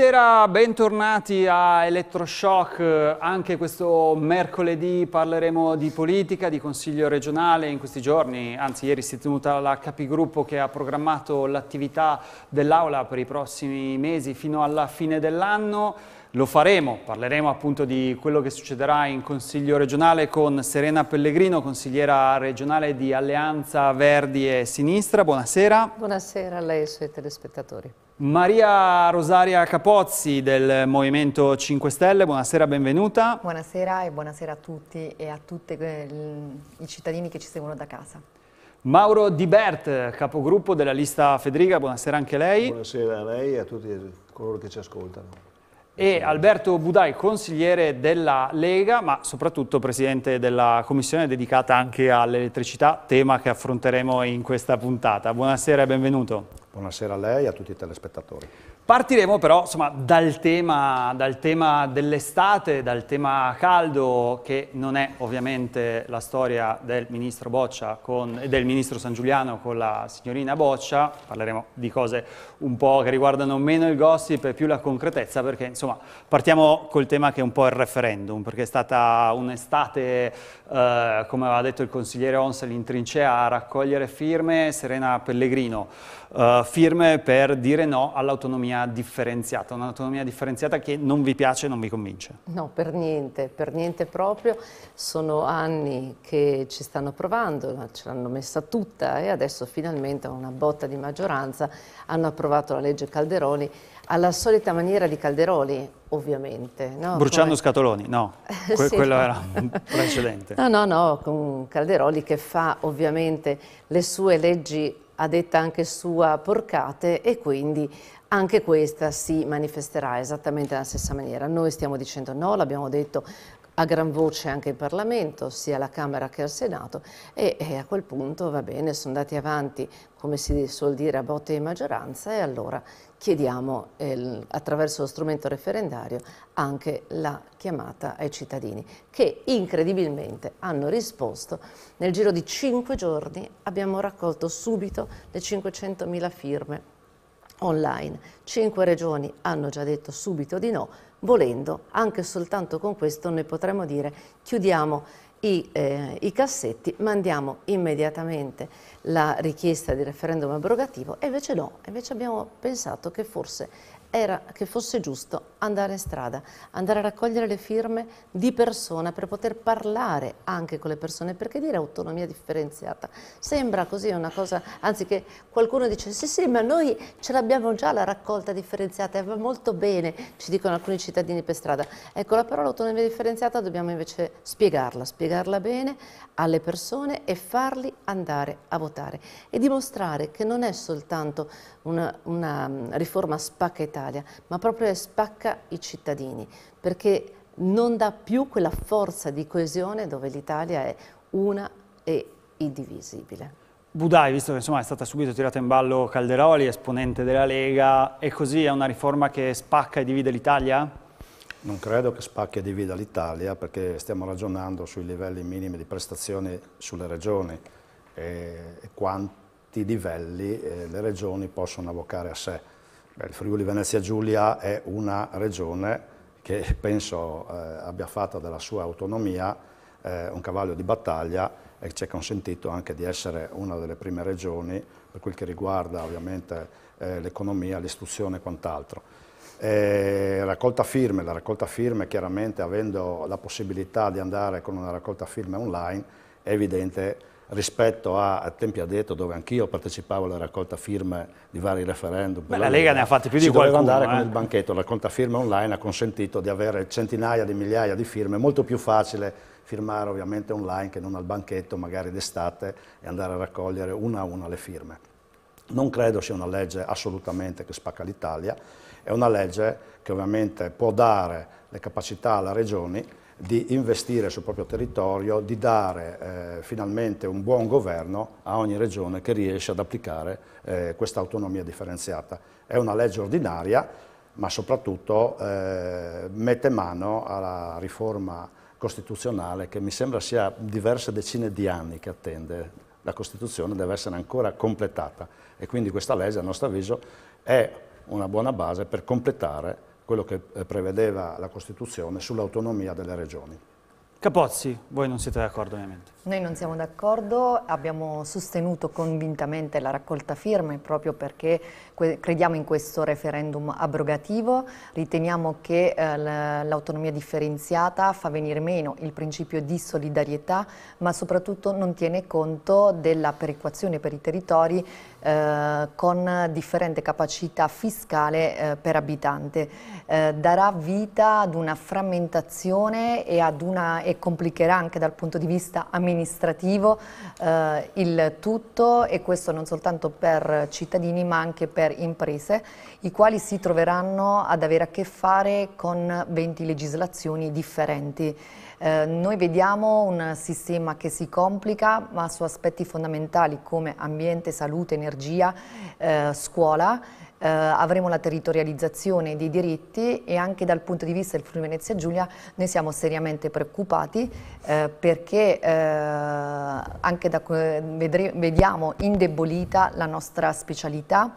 Buonasera, bentornati a Electroshock. Anche questo mercoledì parleremo di politica, di consiglio regionale. In questi giorni, anzi ieri si è tenuta la capigruppo che ha programmato l'attività dell'Aula per i prossimi mesi fino alla fine dell'anno. Lo faremo, parleremo appunto di quello che succederà in Consiglio regionale con Serena Pellegrino, consigliera regionale di Alleanza Verdi e Sinistra. Buonasera. Buonasera a lei e ai suoi telespettatori. Maria Rosaria Capozzi del Movimento 5 Stelle, buonasera, benvenuta. Buonasera e buonasera a tutti e a tutti eh, i cittadini che ci seguono da casa. Mauro Di Bert, capogruppo della lista Federica, buonasera anche lei. Buonasera a lei e a tutti coloro che ci ascoltano e Alberto Budai, consigliere della Lega, ma soprattutto presidente della commissione dedicata anche all'elettricità, tema che affronteremo in questa puntata. Buonasera e benvenuto. Buonasera a lei e a tutti i telespettatori. Partiremo però insomma, dal, tema, dal tema dell'estate, dal tema caldo, che non è ovviamente la storia del ministro, Boccia con, del ministro San Giuliano con la signorina Boccia, parleremo di cose un po' che riguardano meno il gossip e più la concretezza, perché insomma partiamo col tema che è un po' il referendum, perché è stata un'estate, eh, come aveva detto il consigliere Onsel, in trincea a raccogliere firme, Serena Pellegrino, eh, firme per dire no all'autonomia un'autonomia differenziata, un'autonomia differenziata che non vi piace e non vi convince? No, per niente, per niente proprio. Sono anni che ci stanno provando, ce l'hanno messa tutta e adesso finalmente a una botta di maggioranza hanno approvato la legge Calderoni alla solita maniera di Calderoli, ovviamente. No? Bruciando Come... scatoloni, no, que sì. quello era un precedente. No, no, no, con Calderoni che fa ovviamente le sue leggi a detta anche sua porcate e quindi anche questa si manifesterà esattamente nella stessa maniera. Noi stiamo dicendo no, l'abbiamo detto a gran voce anche in Parlamento, sia alla Camera che al Senato, e, e a quel punto va bene, sono andati avanti, come si suol dire, a botte di maggioranza e allora chiediamo eh, attraverso lo strumento referendario anche la chiamata ai cittadini che incredibilmente hanno risposto nel giro di cinque giorni abbiamo raccolto subito le 500.000 firme online. Cinque regioni hanno già detto subito di no, volendo anche soltanto con questo noi potremmo dire chiudiamo i, eh, i cassetti, mandiamo immediatamente la richiesta di referendum abrogativo e invece no, invece abbiamo pensato che forse era che fosse giusto andare in strada, andare a raccogliere le firme di persona per poter parlare anche con le persone, perché dire autonomia differenziata sembra così una cosa, anzi che qualcuno dice sì sì ma noi ce l'abbiamo già la raccolta differenziata e va molto bene, ci dicono alcuni cittadini per strada. Ecco la parola autonomia differenziata dobbiamo invece spiegarla, spiegarla bene alle persone e farli andare a votare ascoltare e dimostrare che non è soltanto una, una mm, riforma spacca Italia, ma proprio spacca i cittadini, perché non dà più quella forza di coesione dove l'Italia è una e indivisibile. Budai, visto che insomma, è stata subito tirata in ballo Calderoli, esponente della Lega, è così? È una riforma che spacca e divide l'Italia? Non credo che spacchi e divida l'Italia perché stiamo ragionando sui livelli minimi di prestazione sulle regioni. Eh, e quanti livelli eh, le regioni possono avvocare a sé. Beh, il Friuli Venezia Giulia è una regione che penso eh, abbia fatto della sua autonomia un cavallo di battaglia e ci è consentito anche di essere una delle prime regioni per quel che riguarda ovviamente l'economia, l'istruzione e quant'altro. Eh, raccolta firme, la raccolta firme chiaramente avendo la possibilità di andare con una raccolta firme online è evidente rispetto a, a tempi addetto dove anch'io partecipavo alla raccolta firme di vari referendum. Beh, la, Lega, Lega ne ha fatti più di qualcuno. andare eh? con il banchetto, la raccolta firme online ha consentito di avere centinaia di migliaia di firme, molto più facile firmare ovviamente online che non al banchetto magari d'estate e andare a raccogliere una a una le firme. Non credo sia una legge assolutamente che spacca l'Italia, è una legge che ovviamente può dare le capacità alle regioni di investire sul proprio territorio, di dare eh, finalmente un buon governo a ogni regione che riesce ad applicare eh, questa autonomia differenziata. È una legge ordinaria, ma soprattutto eh, mette mano alla riforma costituzionale che mi sembra sia diverse decine di anni che attende. La Costituzione deve essere ancora completata e quindi questa legge, a nostro avviso, è una buona base per completare quello che eh, prevedeva la Costituzione sull'autonomia delle regioni. Capozzi, voi non siete d'accordo ovviamente. Noi non siamo d'accordo, abbiamo sostenuto convintamente la raccolta firme proprio perché crediamo in questo referendum abrogativo, riteniamo che eh, l'autonomia differenziata fa venire meno il principio di solidarietà, ma soprattutto non tiene conto della perequazione per i territori eh, con differente capacità fiscale eh, per abitante. darà vita ad una frammentazione e, ad una, e complicherà anche dal punto di vista amministrativo amministrativo eh, il tutto e questo non soltanto per cittadini ma anche per imprese i quali si troveranno ad avere a che fare con 20 legislazioni differenti. Eh, noi vediamo un sistema che si complica ma su aspetti fondamentali come ambiente, salute, energia, eh, scuola eh, avremo la territorializzazione dei diritti e anche dal punto di vista del Friuli Venezia Giulia noi siamo seriamente preoccupati eh, perché eh, anche da, vediamo indebolita la nostra specialità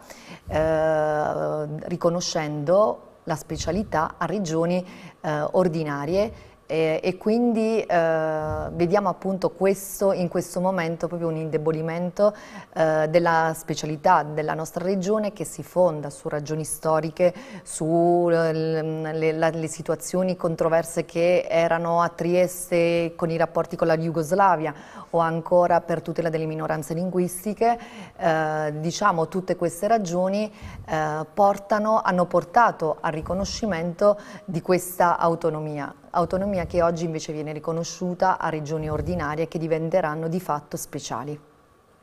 eh, riconoscendo la specialità a regioni eh, ordinarie e, quindi eh, vediamo appunto questo, in questo momento proprio un indebolimento eh, della specialità della nostra regione che si fonda su ragioni storiche, sulle eh, situazioni controverse che erano a Trieste con i rapporti con la Jugoslavia o ancora per tutela delle minoranze linguistiche, eh, diciamo tutte queste ragioni eh, portano, hanno portato al riconoscimento di questa autonomia autonomia che oggi invece viene riconosciuta a regioni ordinarie che diventeranno di fatto speciali.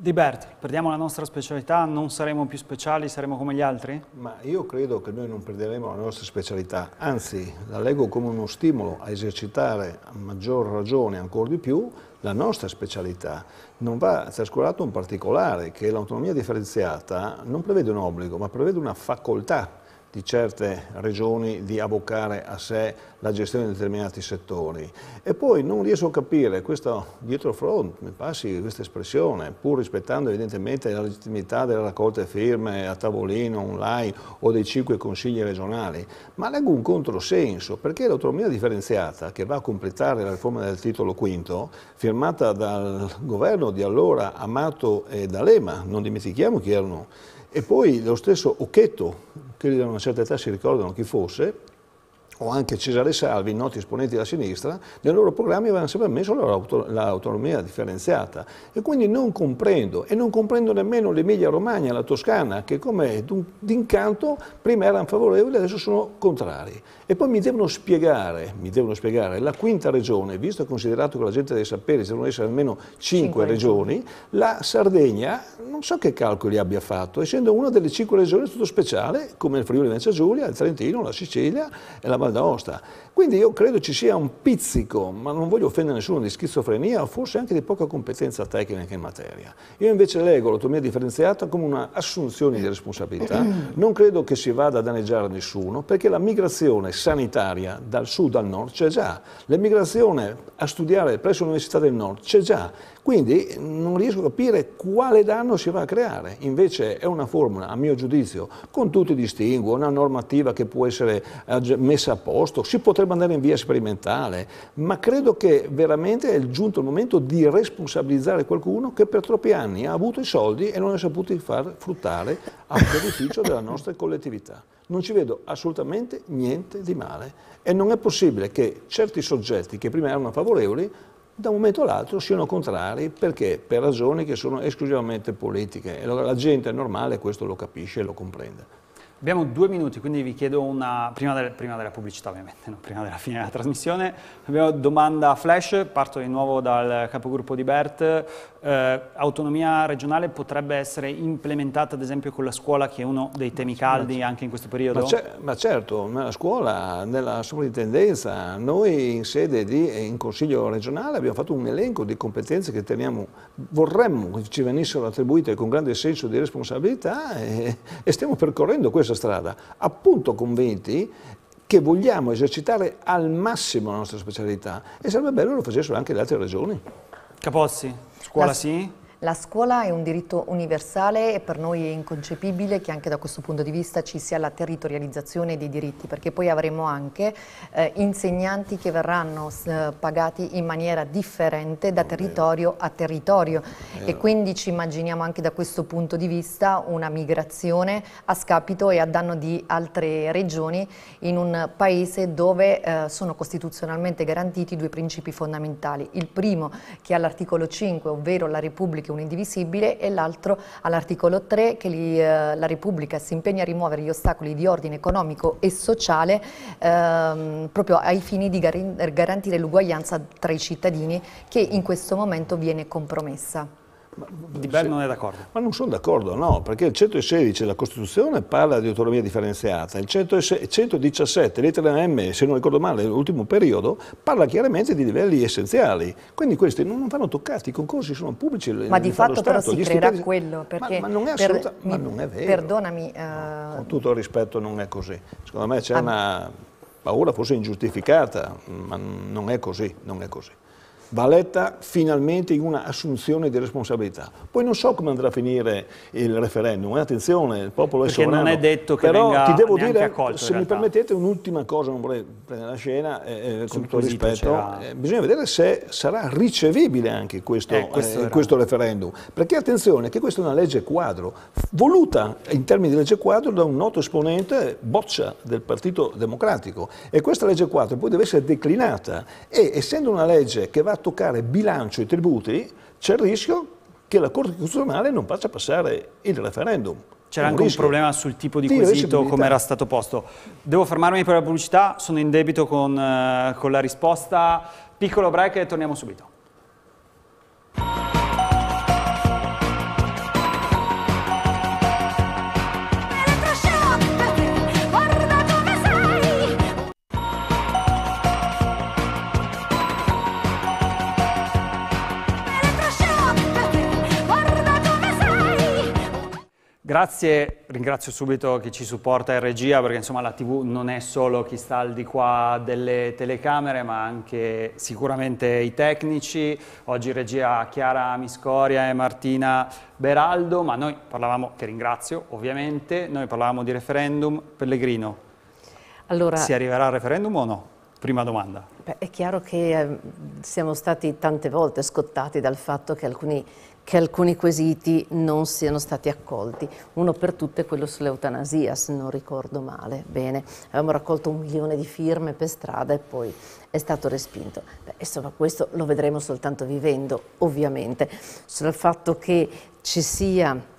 Di Bert, perdiamo la nostra specialità, non saremo più speciali, saremo come gli altri? Ma io credo che noi non perderemo la nostra specialità, anzi la leggo come uno stimolo a esercitare a maggior ragione, ancora di più, la nostra specialità. Non va trascurato un particolare, che l'autonomia differenziata non prevede un obbligo, ma prevede una facoltà di certe regioni di avvocare a sé la gestione di determinati settori. E poi non riesco a capire questo dietro front, mi passi questa espressione, pur rispettando evidentemente la legittimità delle raccolte firme a tavolino, online o dei cinque consigli regionali, ma leggo un controsenso perché l'autonomia differenziata che va a completare la riforma del titolo V, firmata dal governo di allora Amato e D'Alema, non dimentichiamo chi erano e poi lo stesso Occhetto, che da una certa età si ricordano chi fosse, o anche Cesare Salvi, noti esponenti della sinistra, nei loro programmi avevano sempre messo l'autonomia differenziata e quindi non comprendo e non comprendo nemmeno l'Emilia Romagna, la Toscana, che come d'incanto prima erano favorevoli adesso sono contrari. E poi mi devono spiegare, mi devono spiegare la quinta regione, visto e considerato che la gente deve sapere, ci devono essere almeno cinque regioni, la Sardegna, non so che calcoli abbia fatto, essendo una delle cinque regioni tutto speciale, come il Friuli Venezia Giulia, il Trentino, la Sicilia e la Maddalena, de Quindi io credo ci sia un pizzico, ma non voglio offendere nessuno, di schizofrenia o forse anche di poca competenza tecnica in materia. Io invece leggo l'autonomia differenziata come un'assunzione di responsabilità, non credo che si vada a danneggiare nessuno, perché la migrazione sanitaria dal sud al nord c'è già, l'emigrazione a studiare presso l'Università del Nord c'è già, quindi non riesco a capire quale danno si va a creare. Invece è una formula, a mio giudizio, con tutti i distinguo, una normativa che può essere eh, messa a posto, si potrebbe potrebbe andare in via sperimentale, ma credo che veramente è giunto il momento di responsabilizzare qualcuno che per troppi anni ha avuto i soldi e non li ha saputi far fruttare a beneficio della nostra collettività. Non ci vedo assolutamente niente di male e non è possibile che certi soggetti che prima erano favorevoli da un momento all'altro siano contrari perché per ragioni che sono esclusivamente politiche e la gente normale questo lo capisce e lo comprende. Abbiamo due minuti, quindi vi chiedo una, prima, del, prima della pubblicità ovviamente, non prima della fine della trasmissione, abbiamo domanda flash, parto di nuovo dal capogruppo di Bert, eh, autonomia regionale potrebbe essere implementata ad esempio con la scuola che è uno dei temi caldi anche in questo periodo? Ma, ma certo, nella scuola, nella sovrintendenza, noi in sede di in consiglio regionale abbiamo fatto un elenco di competenze che teniamo, vorremmo che ci venissero attribuite con grande senso di responsabilità e, e stiamo percorrendo questo questa strada, appunto convinti che vogliamo esercitare al massimo la nostra specialità e sarebbe bello lo facessero anche le altre regioni. Capozzi, scuola Grazie. sì? La scuola è un diritto universale e per noi è inconcepibile che anche da questo punto di vista ci sia la territorializzazione dei diritti, perché poi avremo anche eh, insegnanti che verranno eh, pagati in maniera differente da territorio a territorio e quindi ci immaginiamo anche da questo punto di vista una migrazione a scapito e a danno di altre regioni in un paese dove eh, sono costituzionalmente garantiti due principi fondamentali. Il primo che all'articolo 5, ovvero la Repubblica che uno indivisibile e l'altro all'articolo 3 che li, eh, la Repubblica si impegna a rimuovere gli ostacoli di ordine economico e sociale ehm, proprio ai fini di garantire l'uguaglianza tra i cittadini che in questo momento viene compromessa. Di Bell non è d'accordo. Ma non sono d'accordo, no, perché il 116 della Costituzione parla di autonomia differenziata, il 117, lettera M, se non ricordo male, l'ultimo periodo, parla chiaramente di livelli essenziali, quindi questi non vanno toccati, i concorsi sono pubblici. Ma di fatto però Stato, si creerà stipendi... quello, perché ma, ma non è per, ma non è vero. Perdonami. Uh... Con tutto il rispetto non è così, secondo me c'è ah. una paura forse ingiustificata, ma non è così, non è così va letta finalmente in una assunzione di responsabilità. Poi non so come andrà a finire il referendum, eh? attenzione, il popolo Perché è sovrano. non è detto che Però venga ti devo dire, accolto, se mi permettete un'ultima cosa, non vorrei prendere la scena, eh, eh con tutto rispetto, eh, bisogna vedere se sarà ricevibile anche questo, eh, questo, eh, questo referendum. Perché attenzione che questa è una legge quadro, voluta in termini di legge quadro da un noto esponente boccia del Partito Democratico e questa legge quadro poi deve essere declinata e essendo una legge che va toccare bilancio e tributi c'è il rischio che la Corte Costituzionale non faccia passare il referendum. C'era anche rischio. un problema sul tipo di, di quesito come era stato posto. Devo fermarmi per la pubblicità, sono in debito con, eh, con la risposta. Piccolo break e torniamo subito. Grazie, ringrazio subito chi ci supporta in regia perché insomma la TV non è solo chi sta al di qua delle telecamere ma anche sicuramente i tecnici. Oggi regia Chiara Miscoria e Martina Beraldo, ma noi parlavamo, che ringrazio ovviamente, noi parlavamo di referendum Pellegrino. Allora, si arriverà al referendum o no? Prima domanda. Beh, è chiaro che ehm, siamo stati tante volte scottati dal fatto che alcuni che alcuni quesiti non siano stati accolti. Uno per tutte è quello sull'eutanasia, se non ricordo male. Bene, avevamo raccolto un milione di firme per strada e poi è stato respinto. Beh, insomma, questo lo vedremo soltanto vivendo, ovviamente. Sul fatto che ci sia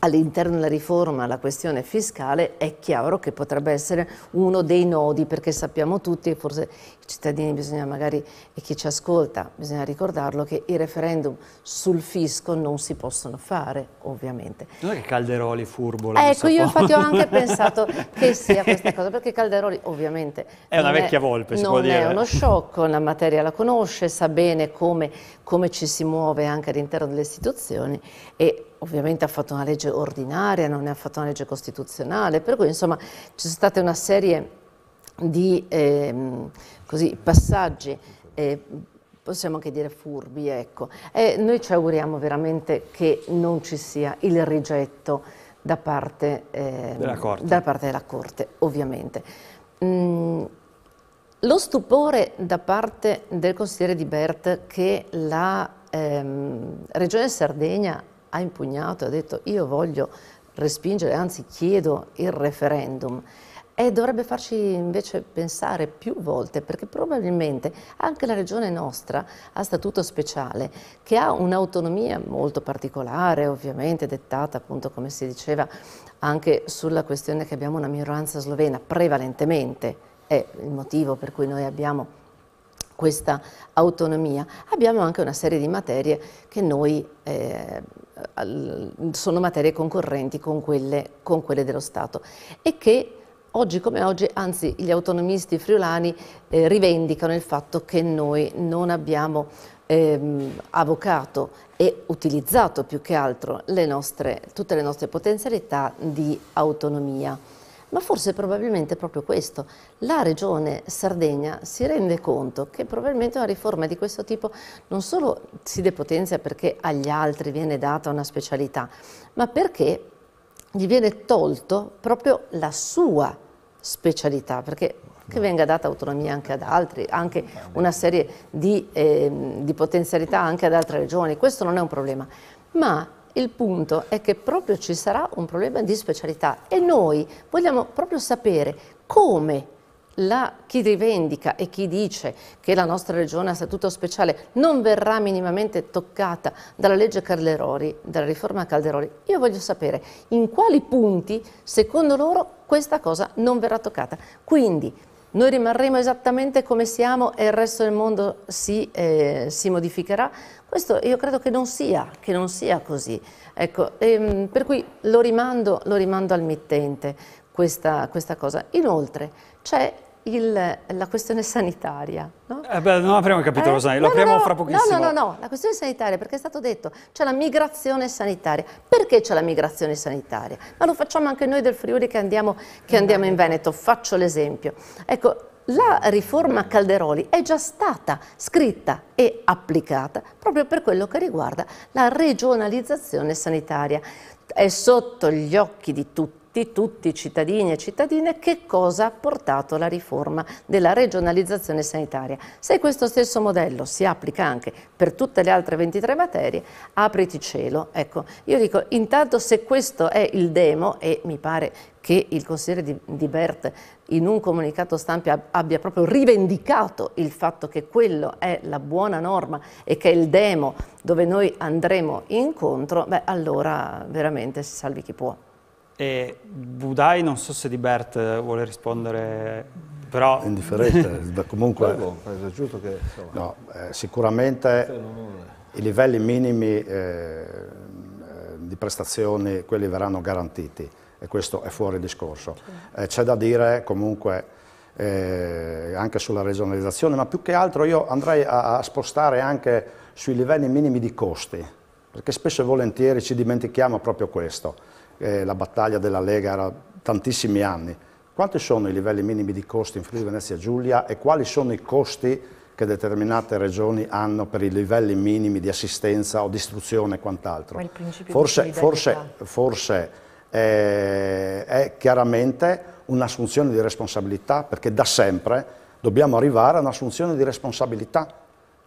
all'interno della riforma la questione fiscale è chiaro che potrebbe essere uno dei nodi perché sappiamo tutti e forse cittadini bisogna magari, e chi ci ascolta, bisogna ricordarlo che i referendum sul fisco non si possono fare, ovviamente. Non è che Calderoli furbo la Ecco, io infatti ho anche pensato che sia questa cosa, perché Calderoli ovviamente... È una vecchia è, volpe, si può dire. Non è uno sciocco, la materia la conosce, sa bene come, come ci si muove anche all'interno delle istituzioni e ovviamente ha fatto una legge ordinaria, non ne ha fatto una legge costituzionale, per cui insomma ci sono state una serie di... Ehm, così, passaggi, eh, possiamo anche dire furbi, ecco. E noi ci auguriamo veramente che non ci sia il rigetto da parte, eh, della, corte. Da parte della, corte. ovviamente. Mm, lo stupore da parte del consigliere Di Bert che la ehm, Regione Sardegna ha impugnato, ha detto io voglio respingere, anzi chiedo il referendum, e dovrebbe farci invece pensare più volte, perché probabilmente anche la regione nostra ha statuto speciale, che ha un'autonomia molto particolare, ovviamente dettata appunto, come si diceva, anche sulla questione che abbiamo una minoranza slovena, prevalentemente è il motivo per cui noi abbiamo questa autonomia. Abbiamo anche una serie di materie che noi eh, sono materie concorrenti con quelle, con quelle dello Stato e che Oggi come oggi, anzi, gli autonomisti friulani eh, rivendicano il fatto che noi non abbiamo ehm, avvocato e utilizzato più che altro le nostre, tutte le nostre potenzialità di autonomia. Ma forse probabilmente proprio questo. La regione Sardegna si rende conto che probabilmente una riforma di questo tipo non solo si depotenzia perché agli altri viene data una specialità, ma perché gli viene tolto proprio la sua specialità, perché che venga data autonomia anche ad altri, anche una serie di, eh, di potenzialità anche ad altre regioni, questo non è un problema, ma il punto è che proprio ci sarà un problema di specialità e noi vogliamo proprio sapere come la, chi rivendica e chi dice che la nostra regione a statuto speciale non verrà minimamente toccata dalla legge Calderoli, dalla riforma Calderoli, io voglio sapere in quali punti, secondo loro, questa cosa non verrà toccata. Quindi noi rimarremo esattamente come siamo e il resto del mondo si, eh, si modificherà. Questo io credo che non sia, che non sia così. Ecco, ehm, per cui lo rimando, lo rimando al mittente questa, questa cosa. Inoltre c'è il, la questione sanitaria. No? Eh beh, non avremo capito eh, lo sai, no, lo apriamo no, fra pochissimo. No, no, no, la questione sanitaria, perché è stato detto, c'è la migrazione sanitaria. Perché c'è la migrazione sanitaria? Ma lo facciamo anche noi del Friuli che andiamo, che andiamo in Veneto, faccio l'esempio. Ecco, la riforma Calderoli è già stata scritta e applicata proprio per quello che riguarda la regionalizzazione sanitaria. È sotto gli occhi di tutti di tutti i cittadini e cittadine che cosa ha portato la riforma della regionalizzazione sanitaria. Se questo stesso modello si applica anche per tutte le altre 23 materie, apriti cielo. Ecco, io dico, intanto se questo è il demo, e mi pare che il consigliere di, di Bert in un comunicato stampa abbia proprio rivendicato il fatto che quello è la buona norma e che è il demo dove noi andremo incontro, beh allora veramente si salvi chi può. E Budai, non so se Di Bert eh, vuole rispondere, però... Indifferente, comunque... Prego, che, insomma, no, eh, sicuramente i livelli minimi eh, eh, di prestazioni, quelli verranno garantiti e questo è fuori discorso. Eh, c'è da dire comunque eh, anche sulla regionalizzazione, ma più che altro io andrei a, a spostare anche sui livelli minimi di costi, perché spesso e volentieri ci dimentichiamo proprio questo eh, la battaglia della Lega era tantissimi anni. Quanti sono i livelli minimi di costi in Friuli Venezia Giulia e quali sono i costi che determinate regioni hanno per i livelli minimi di assistenza o di istruzione e quant'altro? Forse, forse, forse eh, è chiaramente un'assunzione di responsabilità perché da sempre dobbiamo arrivare a un'assunzione di responsabilità.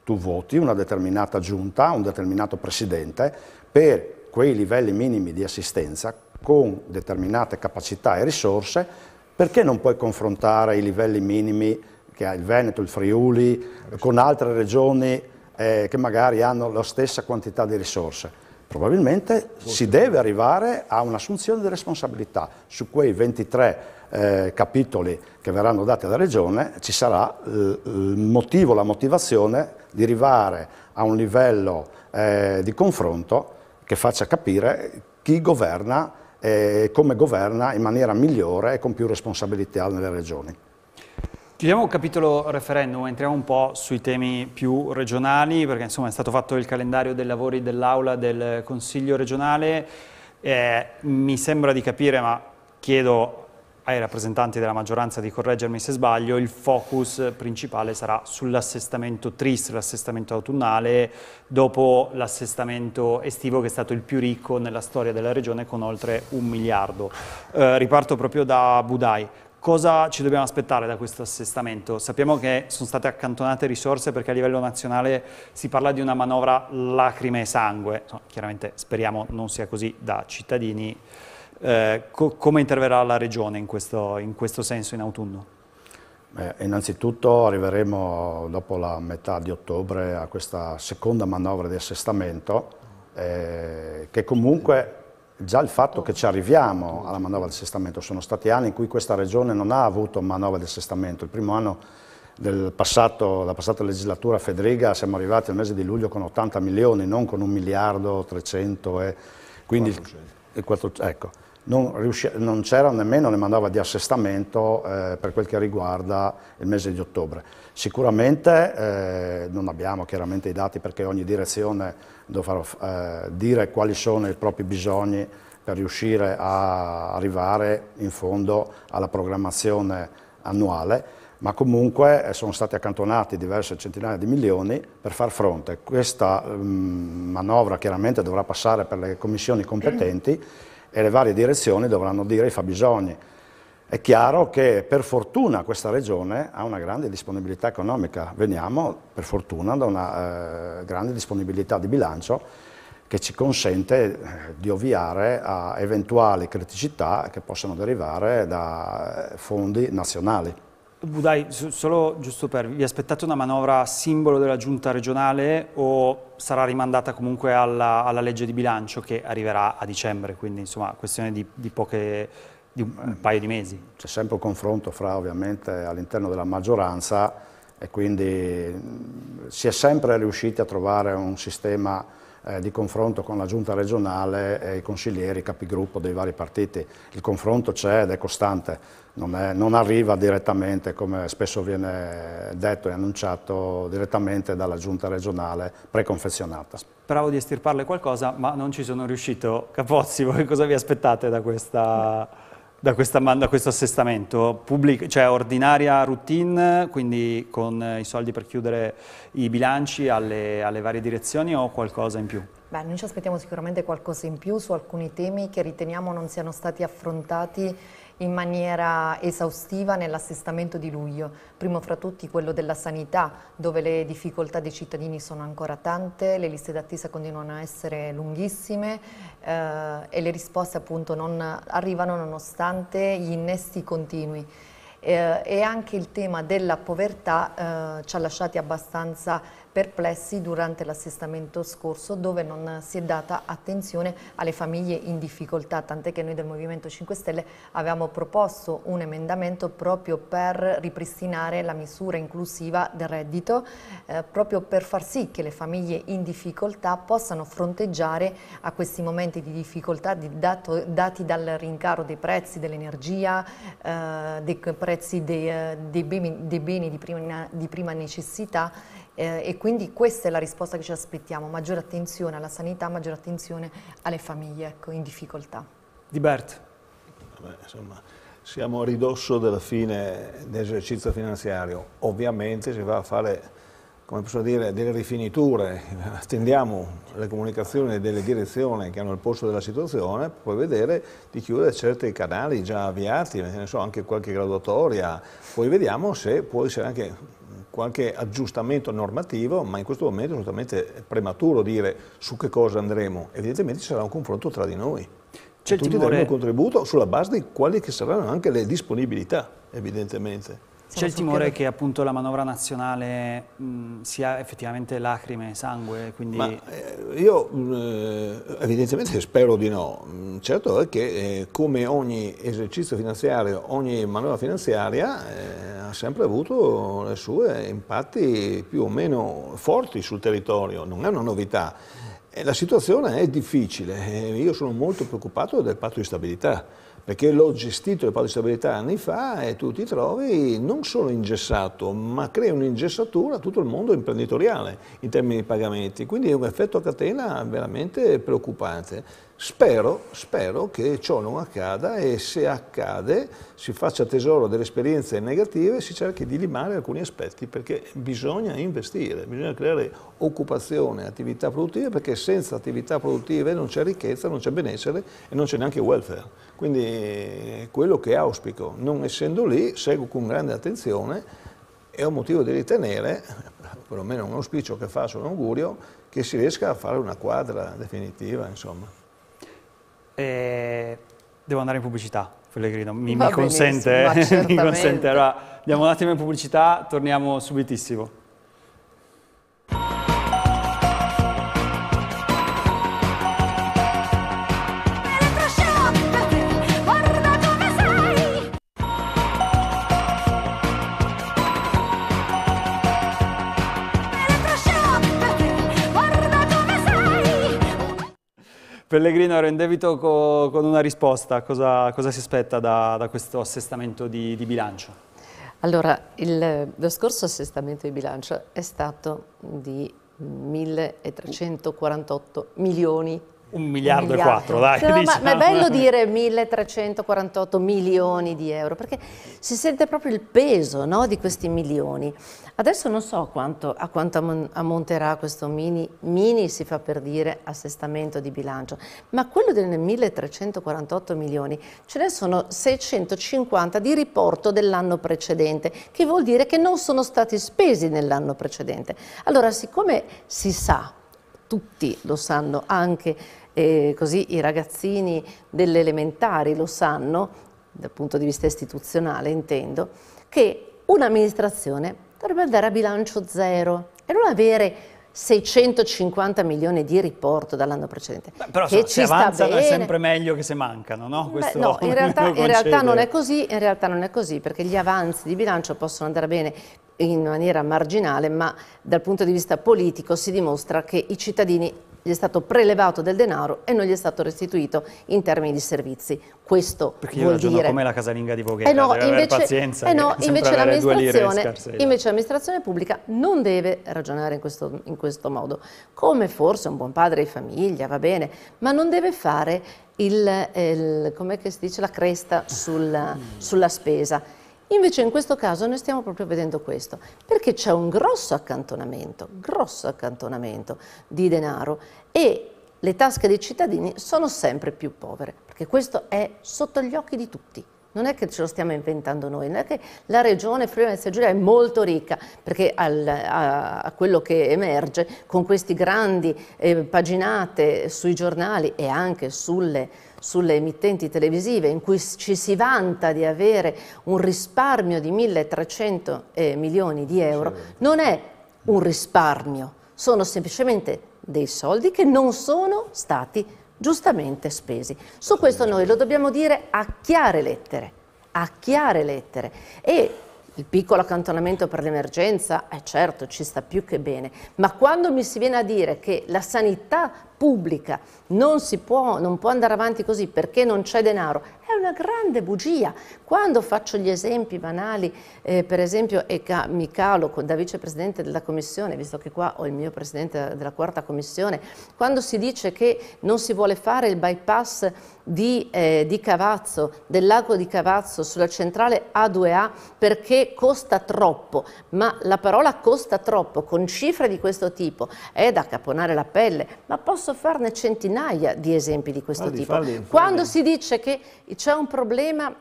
Tu voti una determinata giunta, un determinato presidente per quei livelli minimi di assistenza con determinate capacità e risorse, perché non puoi confrontare i livelli minimi che ha il Veneto, il Friuli, con altre regioni eh, che magari hanno la stessa quantità di risorse? Probabilmente si deve arrivare a un'assunzione di responsabilità. Su quei 23 eh, capitoli che verranno dati alla Regione ci sarà il motivo, la motivazione di arrivare a un livello eh, di confronto che faccia capire chi governa e come governa in maniera migliore e con più responsabilità nelle regioni. Chiudiamo il capitolo referendum, entriamo un po' sui temi più regionali, perché insomma è stato fatto il calendario dei lavori dell'Aula del Consiglio regionale. Eh, mi sembra di capire, ma chiedo ai rappresentanti della maggioranza di correggermi se sbaglio, il focus principale sarà sull'assestamento TRIS, l'assestamento autunnale, dopo l'assestamento estivo che è stato il più ricco nella storia della regione con oltre un miliardo. Eh, riparto proprio da Budai. Cosa ci dobbiamo aspettare da questo assestamento? Sappiamo che sono state accantonate risorse perché a livello nazionale si parla di una manovra lacrime e sangue, chiaramente speriamo non sia così da cittadini eh, co come interverrà la Regione in questo, in questo senso in autunno? Beh, innanzitutto arriveremo dopo la metà di ottobre a questa seconda manovra di assestamento eh, che comunque già il fatto che ci arriviamo alla manovra di assestamento sono stati anni in cui questa regione non ha avuto manovra di assestamento. Il primo anno della passata legislatura Federica siamo arrivati al mese di luglio con 80 milioni, non con 1 miliardo 300 e eh, quindi 400. Il, il 4, ecco non, non c'era nemmeno le manovre di assestamento eh, per quel che riguarda il mese di ottobre. Sicuramente eh, non abbiamo chiaramente i dati perché ogni direzione dovrà eh, dire quali sono i propri bisogni per riuscire a arrivare in fondo alla programmazione annuale, ma comunque eh, sono stati accantonati diverse centinaia di milioni per far fronte. Questa mh, mm, manovra chiaramente dovrà passare per le commissioni competenti e le varie direzioni dovranno dire i fabbisogni. È chiaro che per fortuna questa regione ha una grande disponibilità economica, veniamo per fortuna da una eh, grande disponibilità di bilancio che ci consente eh, di ovviare a eventuali criticità che possano derivare da eh, fondi nazionali. Budai, solo giusto per, vi aspettate una manovra simbolo della giunta regionale o sarà rimandata comunque alla, alla legge di bilancio che arriverà a dicembre, quindi insomma questione di, di, poche, di un, un eh, mm. paio di mesi? C'è sempre un confronto fra ovviamente all'interno della maggioranza e quindi mm, si è sempre riusciti a trovare un sistema eh, di confronto con la giunta regionale e i consiglieri, i capigruppo dei vari partiti. Il confronto c'è ed è costante, non, è, non, arriva direttamente, come spesso viene detto e annunciato, direttamente dalla giunta regionale preconfezionata. Speravo di estirparle qualcosa, ma non ci sono riuscito. Capozzi, voi cosa vi aspettate da questa da, questa, da, questo assestamento, pubblic- cioè ordinaria routine, quindi con eh, i soldi per chiudere i bilanci alle, alle varie direzioni o qualcosa in più? Beh, noi ci aspettiamo sicuramente qualcosa in più su alcuni temi che riteniamo non siano stati affrontati in maniera esaustiva nell'assestamento di luglio, primo fra tutti quello della sanità, dove le difficoltà dei cittadini sono ancora tante, le liste d'attesa continuano a essere lunghissime eh, e le risposte appunto non arrivano nonostante gli innesti continui. Eh, e anche il tema della povertà eh, ci ha lasciati abbastanza perplessi durante l'assestamento scorso dove non si è data attenzione alle famiglie in difficoltà, tant'è che noi del Movimento 5 Stelle avevamo proposto un emendamento proprio per ripristinare la misura inclusiva del reddito, eh, proprio per far sì che le famiglie in difficoltà possano fronteggiare a questi momenti di difficoltà di dato, dati dal rincaro dei prezzi dell'energia, eh, dei prezzi dei, eh, dei, beni, dei beni di, prima, di prima necessità eh, e quindi questa è la risposta che ci aspettiamo, maggiore attenzione alla sanità, maggiore attenzione alle famiglie ecco, in difficoltà. Di Bert. Vabbè, insomma, siamo a ridosso della fine dell'esercizio finanziario, ovviamente si va a fare come posso dire, delle rifiniture, attendiamo le comunicazioni delle direzioni che hanno il polso della situazione, poi vedere di chiudere certi canali già avviati, ne so, anche qualche graduatoria, poi vediamo se può essere anche qualche aggiustamento normativo, ma in questo momento è assolutamente prematuro dire su che cosa andremo. Evidentemente ci sarà un confronto tra di noi. C'è tutti timore... daranno un contributo sulla base di quali che saranno anche le disponibilità, evidentemente. C'è il timore che appunto la manovra nazionale mh, sia effettivamente lacrime, e sangue, quindi... Ma, eh, io eh, evidentemente spero di no. Certo è che eh, come ogni esercizio finanziario, ogni manovra finanziaria eh, ha sempre avuto le sue impatti più o meno forti sul territorio, non è una novità. E eh, la situazione è difficile, eh, io sono molto preoccupato del patto di stabilità perché l'ho gestito il patto di stabilità anni fa e tu ti trovi non solo ingessato, ma crea un'ingessatura a tutto il mondo imprenditoriale in termini di pagamenti. Quindi è un effetto a catena veramente preoccupante. Spero, spero, che ciò non accada e se accade si faccia tesoro delle esperienze negative e si cerchi di limare alcuni aspetti perché bisogna investire, bisogna creare occupazione, attività produttive perché senza attività produttive non c'è ricchezza, non c'è benessere e non c'è neanche welfare. Quindi eh, quello che auspico, non essendo lì, seguo con grande attenzione e ho motivo di ritenere, perlomeno un auspicio che faccio, un augurio, che si riesca a fare una quadra definitiva, insomma. Eh, devo andare in pubblicità, Pellegrino, mi, mi consente? mi consente, andiamo un attimo in pubblicità, torniamo subitissimo. Pellegrino, ero in debito co con una risposta. Cosa, cosa si aspetta da, da questo assestamento di, di bilancio? Allora, il, lo scorso assestamento di bilancio è stato di 1.348 milioni un miliardo, miliardo, e quattro, dai. Sì, diciamo. ma, è bello dire 1348 milioni di euro, perché si sente proprio il peso no, di questi milioni. Adesso non so quanto, a quanto ammonterà questo mini, mini si fa per dire assestamento di bilancio, ma quello del 1348 milioni ce ne sono 650 di riporto dell'anno precedente, che vuol dire che non sono stati spesi nell'anno precedente. Allora, siccome si sa, tutti lo sanno anche e così i ragazzini delle elementari lo sanno, dal punto di vista istituzionale intendo, che un'amministrazione dovrebbe andare a bilancio zero e non avere 650 milioni di riporto dall'anno precedente. Beh, però che so, se avanzano è sempre meglio che se mancano, no? Beh, no in, realtà, in, realtà così, in realtà non è così, perché gli avanzi di bilancio possono andare bene in maniera marginale, ma dal punto di vista politico si dimostra che i cittadini gli è stato prelevato del denaro e non gli è stato restituito in termini di servizi. Questo Perché io vuol dire... come la casalinga di Voghera, eh no, invece, eh no, invece l'amministrazione, invece l'amministrazione pubblica non deve ragionare in questo, in questo modo, come forse un buon padre di famiglia, va bene, ma non deve fare il, eh, il, la cresta sul, sulla spesa Invece in questo caso noi stiamo proprio vedendo questo, perché c'è un grosso accantonamento, grosso accantonamento di denaro e le tasche dei cittadini sono sempre più povere, perché questo è sotto gli occhi di tutti. Non è che ce lo stiamo inventando noi, non è che la regione Friuli Venezia Giulia è molto ricca, perché al, a, a, quello che emerge con queste grandi eh, paginate sui giornali e anche sulle sulle emittenti televisive in cui ci si vanta di avere un risparmio di 1.300 eh, milioni di euro, non è un risparmio, sono semplicemente dei soldi che non sono stati giustamente spesi. Su questo noi lo dobbiamo dire a chiare lettere, a chiare lettere. E il piccolo accantonamento per l'emergenza, eh certo, ci sta più che bene, ma quando mi si viene a dire che la sanità pubblica non, può, non può andare avanti così perché non c'è denaro, è una grande bugia. Quando faccio gli esempi banali, eh, per esempio, e mi calo da vicepresidente della commissione, visto che qua ho il mio presidente della quarta commissione, quando si dice che non si vuole fare il bypass di, eh, di Cavazzo, del lago di Cavazzo sulla centrale A2A perché costa troppo, ma la parola costa troppo con cifre di questo tipo è da caponare la pelle, ma posso farne centinaia di esempi di questo falli, tipo. Falli, falli. Quando si dice che i c'è un problema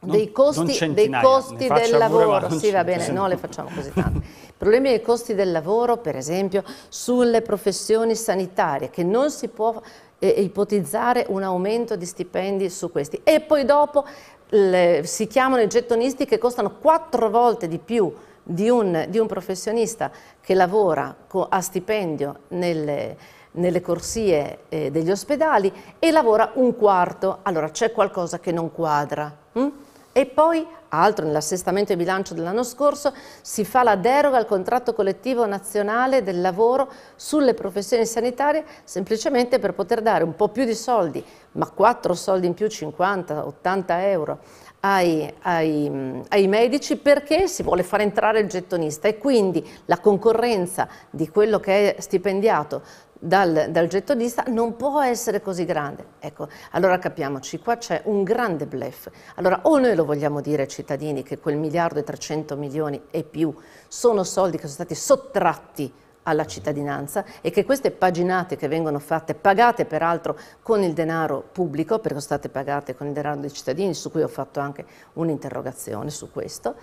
dei costi, dei costi del lavoro, sì va bene, no le facciamo così tanto. Problemi dei costi del lavoro, per esempio, sulle professioni sanitarie, che non si può eh, ipotizzare un aumento di stipendi su questi. E poi dopo le, si chiamano i gettonisti che costano quattro volte di più di un, di un professionista che lavora a stipendio nelle nelle corsie eh, degli ospedali e lavora un quarto, allora c'è qualcosa che non quadra. Hm? E poi, altro nell'assestamento di bilancio dell'anno scorso, si fa la deroga al contratto collettivo nazionale del lavoro sulle professioni sanitarie semplicemente per poter dare un po' più di soldi, ma 4 soldi in più, 50, 80 euro, ai, ai, ai, medici perché si vuole far entrare il gettonista e quindi la concorrenza di quello che è stipendiato dal, dal gettonista non può essere così grande. Ecco, allora capiamoci, qua c'è un grande bluff. Allora o noi lo vogliamo dire ai cittadini che quel miliardo e 300 milioni e più sono soldi che sono stati sottratti alla cittadinanza e che queste paginate che vengono fatte, pagate peraltro con il denaro pubblico, perché sono state pagate con il denaro dei cittadini, su cui ho fatto anche un'interrogazione su questo,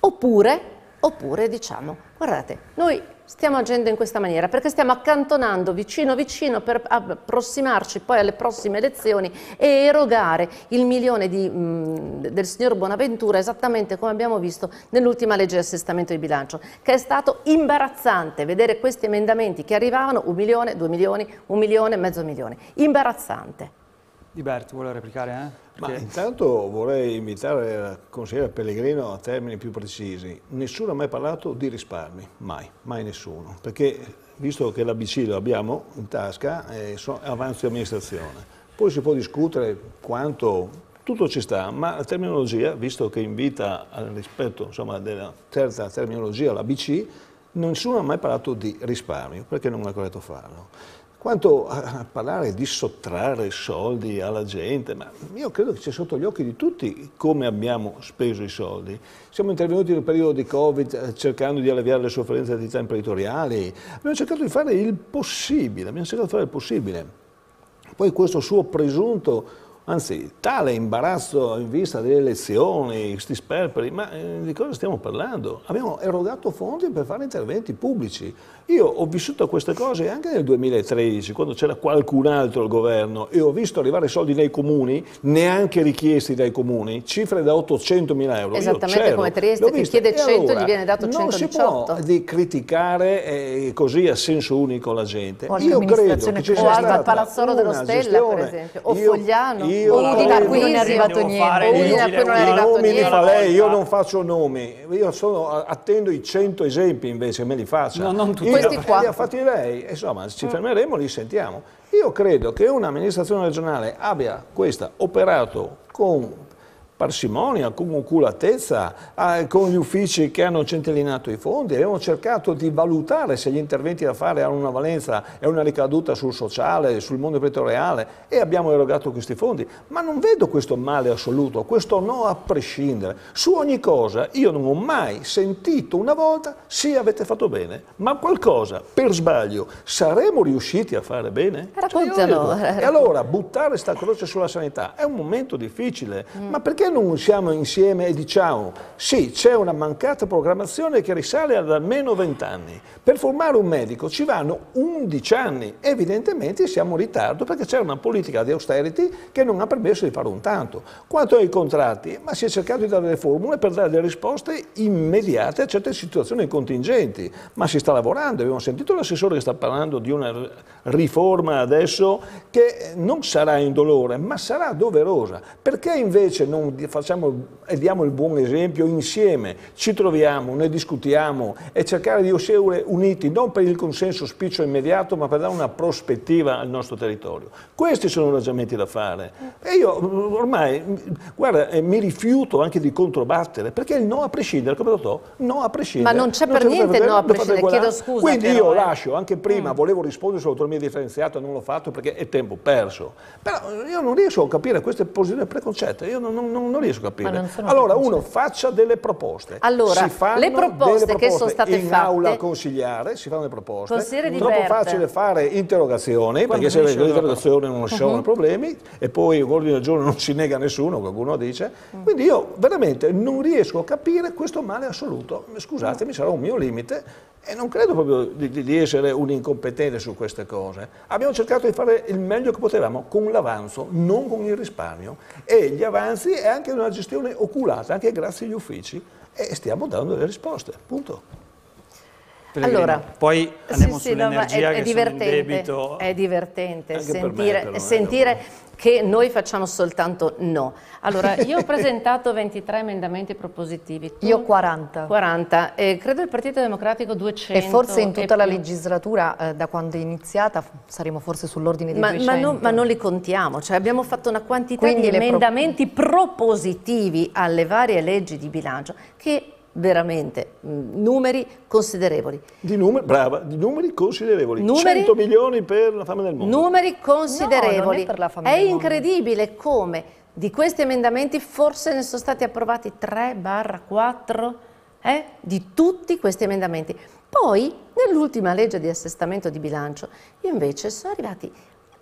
oppure Oppure diciamo, guardate, noi stiamo agendo in questa maniera perché stiamo accantonando vicino vicino per approssimarci poi alle prossime elezioni e erogare il milione di, mh, mm, del signor Bonaventura esattamente come abbiamo visto nell'ultima legge di assestamento di bilancio, che è stato imbarazzante vedere questi emendamenti che arrivavano un milione, due milioni, un milione, mezzo milione. Imbarazzante. Di Berti vuole replicare, eh? Ma intanto vorrei invitare il consigliere Pellegrino a termini più precisi. Nessuno ha mai parlato di risparmi, mai, mai nessuno, perché visto che la BC lo abbiamo in tasca, è eh, avanzo di amministrazione. Poi si può discutere quanto, tutto ci sta, ma la terminologia, visto che invita al rispetto insomma, della terza terminologia, la BC, nessuno ha mai parlato di risparmio, perché non è corretto farlo. Quanto a parlare di sottrarre soldi alla gente, ma io credo che c'è sotto gli occhi di tutti come abbiamo speso i soldi. Siamo intervenuti nel periodo di Covid eh, cercando di alleviare le sofferenze delle attività imprenditoriali, abbiamo cercato di fare il possibile, abbiamo cercato di fare il possibile. Poi questo suo presunto anzi tale imbarazzo in vista delle elezioni, questi sperperi, ma eh, di cosa stiamo parlando? Abbiamo erogato fondi per fare interventi pubblici, io ho vissuto queste cose anche nel 2013, quando c'era qualcun altro al governo e ho visto arrivare soldi nei comuni, neanche richiesti dai comuni, cifre da 800 mila euro. Esattamente come Trieste, che chiede 100 allora, gli viene dato 118. Non si può di criticare eh, così a senso unico la gente. O io credo che ci sia stata al Palazzolo dello Stella, gestione. per esempio, o Fogliano, o Udina, a cui non è arrivato niente. Udina, a cui non è arrivato niente. Fa lei, io non faccio nomi, io sono, attendo i 100 esempi invece, me li faccia. No, non tutti questi li, qua. Li ha fatti lei, insomma ci mm. fermeremo e li sentiamo. Io credo che un'amministrazione regionale abbia questa operato con parsimonia, con oculatezza, eh, con gli uffici che hanno centellinato i fondi, abbiamo cercato di valutare se gli interventi da fare hanno una valenza e una ricaduta sul sociale, sul mondo imprenditoriale e abbiamo erogato questi fondi, ma non vedo questo male assoluto, questo no a prescindere. Su ogni cosa io non ho mai sentito una volta sì avete fatto bene, ma qualcosa per sbaglio saremo riusciti a fare bene? Cioè, e allora buttare sta croce sulla sanità è un momento difficile, mm. ma perché non siamo insieme e diciamo sì, c'è una mancata programmazione che risale ad almeno 20 anni. Per formare un medico ci vanno 11 anni. Evidentemente siamo in ritardo perché c'è una politica di austerity che non ha permesso di fare un tanto. Quanto ai contratti, ma si è cercato di dare le formule per dare delle risposte immediate a certe situazioni contingenti, ma si sta lavorando. Abbiamo sentito l'assessore che sta parlando di una riforma adesso che non sarà indolore, ma sarà doverosa. Perché invece non facciamo, diamo il buon esempio insieme, ci troviamo, ne discutiamo e cercare di essere uniti, non per il consenso spiccio immediato, ma per dare una prospettiva al nostro territorio. Questi sono ragionamenti da fare. E io ormai, guarda, eh, mi rifiuto anche di controbattere, perché il no a prescindere, come lo so, no a prescindere. Ma non c'è per niente il no a prescindere, chiedo scusa. Quindi però, io eh. lascio, anche prima mm. volevo rispondere sull'autonomia differenziata, non l'ho fatto perché è tempo perso. Però io non riesco a capire queste posizioni preconcette, io non, non, non non, riesco a capire. Allora uno faccia delle proposte. Allora, si fanno le proposte, proposte che sono state in fatte... In aula consigliare si fanno le proposte. Consigliere Troppo diverte. facile fare interrogazioni, Quando perché se le interrogazioni non ci mhm. sono uh -huh. problemi e poi l'ordine del giorno non ci nega nessuno, qualcuno dice. Mm. Quindi io veramente non riesco a capire questo male assoluto. Scusatemi, sarà un mio limite e non credo proprio di, di, essere un incompetente su queste cose. Abbiamo cercato di fare il meglio che potevamo con l'avanzo, non con il risparmio. E gli avanzi è anche una gestione oculata, anche grazie agli uffici, e stiamo dando le risposte, punto. Allora, Poi andiamo sì, sì, no, è, è, divertente, è, divertente, sentire, me, però, sentire che noi facciamo soltanto no. Allora, io ho presentato 23 emendamenti propositivi. Tu? Io 40. 40, e credo il Partito Democratico 200. E forse in tutta la più. legislatura, eh, da quando è iniziata, saremo forse sull'ordine di ma, 200. Ma non, ma non, li contiamo, cioè abbiamo fatto una quantità Quindi di emendamenti pro propositivi alle varie leggi di bilancio che veramente mm, numeri considerevoli. Di numeri, brava, di numeri considerevoli. Numeri, 100 milioni per la fame del mondo. Numeri considerevoli. No, è, è incredibile come di questi emendamenti forse ne sono stati approvati 3-4 eh, di tutti questi emendamenti. Poi nell'ultima legge di assestamento di bilancio invece sono arrivati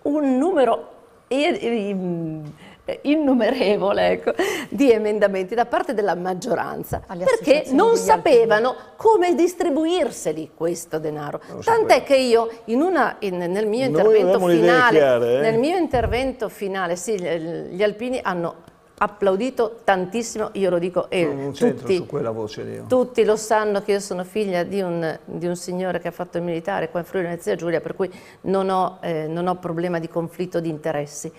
un numero... I, i, i, innumerevole ecco, di emendamenti da parte della maggioranza perché non sapevano come distribuirseli questo denaro. Tant'è che io in una, in, nel, mio intervento finale, chiare, eh? nel mio intervento finale, sì, gli alpini hanno applaudito tantissimo, io lo dico e eh, tutti, voce, oh. tutti, lo sanno che io sono figlia di un, di un, signore che ha fatto il militare qua in Friuli Venezia Giulia per cui non ho, eh, non ho problema di conflitto di interessi